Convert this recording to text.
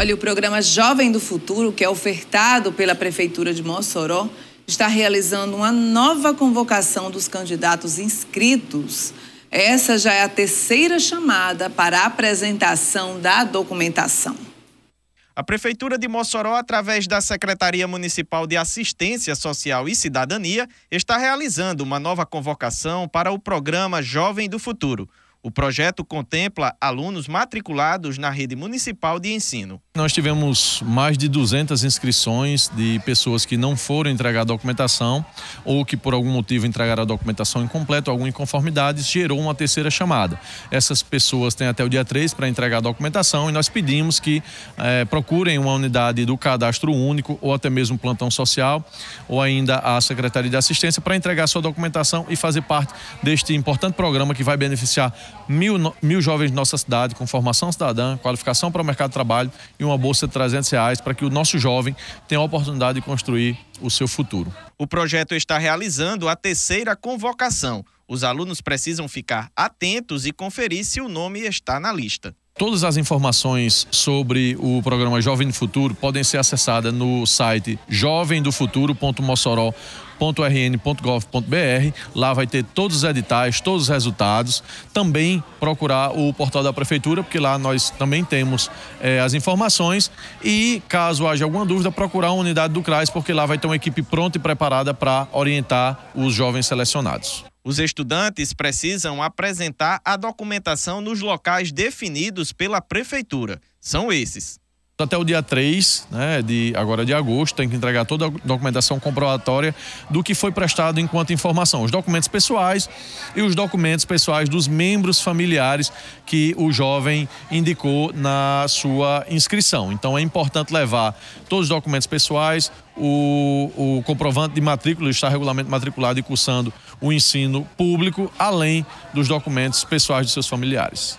Olha, o programa Jovem do Futuro, que é ofertado pela Prefeitura de Mossoró, está realizando uma nova convocação dos candidatos inscritos. Essa já é a terceira chamada para a apresentação da documentação. A Prefeitura de Mossoró, através da Secretaria Municipal de Assistência Social e Cidadania, está realizando uma nova convocação para o programa Jovem do Futuro. O projeto contempla alunos matriculados na rede municipal de ensino. Nós tivemos mais de 200 inscrições de pessoas que não foram entregar a documentação ou que por algum motivo entregaram a documentação incompleta ou alguma inconformidade, gerou uma terceira chamada. Essas pessoas têm até o dia 3 para entregar a documentação e nós pedimos que eh, procurem uma unidade do cadastro único ou até mesmo um plantão social ou ainda a Secretaria de Assistência para entregar sua documentação e fazer parte deste importante programa que vai beneficiar mil, mil jovens de nossa cidade com formação cidadã, qualificação para o mercado de trabalho e uma uma bolsa de 300 reais para que o nosso jovem tenha a oportunidade de construir o seu futuro. O projeto está realizando a terceira convocação. Os alunos precisam ficar atentos e conferir se o nome está na lista. Todas as informações sobre o programa Jovem do Futuro podem ser acessadas no site jovemdofuturo.mossoró.rn.gov.br. Lá vai ter todos os editais, todos os resultados. Também procurar o portal da Prefeitura, porque lá nós também temos é, as informações. E caso haja alguma dúvida, procurar a unidade do CRAS, porque lá vai ter uma equipe pronta e preparada para orientar os jovens selecionados. Os estudantes precisam apresentar a documentação nos locais definidos pela prefeitura. São esses: até o dia 3, né, de, agora de agosto, tem que entregar toda a documentação comprobatória do que foi prestado enquanto informação. Os documentos pessoais e os documentos pessoais dos membros familiares que o jovem indicou na sua inscrição. Então é importante levar todos os documentos pessoais, o, o comprovante de matrícula, está regulamento matriculado e cursando o ensino público, além dos documentos pessoais de seus familiares.